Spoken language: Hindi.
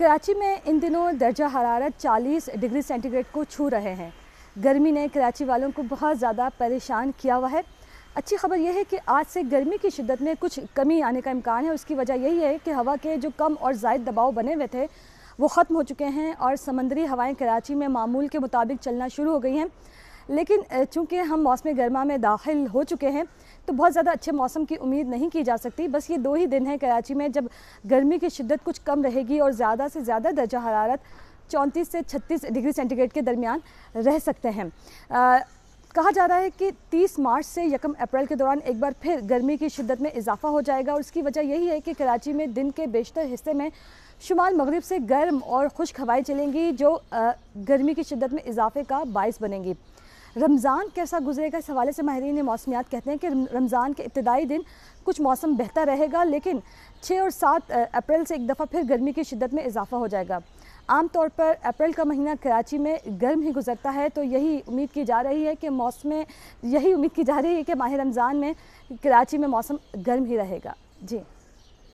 कराची में इन दिनों दर्जा हरारत 40 डिग्री सेंटीग्रेड को छू रहे हैं गर्मी ने कराची वालों को बहुत ज़्यादा परेशान किया हुआ है अच्छी खबर यह है कि आज से गर्मी की शिद्दत में कुछ कमी आने का इम्कान है उसकी वजह यही है कि हवा के जो कम और जायद दबाव बने हुए थे वो ख़त्म हो चुके हैं और समंदरी हवाएं कराची में मामूल के मुताबिक चलना शुरू हो गई हैं लेकिन चूँकि हम मौसम गर्मा में दाखिल हो चुके हैं तो बहुत ज़्यादा अच्छे मौसम की उम्मीद नहीं की जा सकती बस ये दो ही दिन हैं कराची में जब गर्मी की शिद्दत कुछ कम रहेगी और ज़्यादा से ज़्यादा दर्जा हरारत चौंतीस से छत्तीस डिग्री सेंटीग्रेड के दरमियान रह सकते हैं कहा जा रहा है कि 30 मार्च से यकम अप्रैल के दौरान एक बार फिर गर्मी की शिद्दत में इजाफा हो जाएगा और इसकी वजह यही है कि कराची में दिन के बेशतर हिस्से में शुमाल मगरब से गर्म और खुश हवाएं चलेंगी जो गर्मी की शिद्दत में इजाफे का बायस बनेंगी रमज़ान कैसा गुजरेगा इस हवाले से माहरीन मौसमियात कहते हैं कि रमज़ान के इब्तदाई दिन कुछ मौसम बेहतर रहेगा लेकिन छः और सात अप्रैल से एक दफ़ा फिर गर्मी की शिदत में इजाफा हो जाएगा आम तौर पर अप्रैल का महीना कराची में गर्म ही गुजरता है तो यही उम्मीद की जा रही है कि मौसम यही उम्मीद की जा रही है कि माह रमज़ान में कराची में मौसम गर्म ही रहेगा जी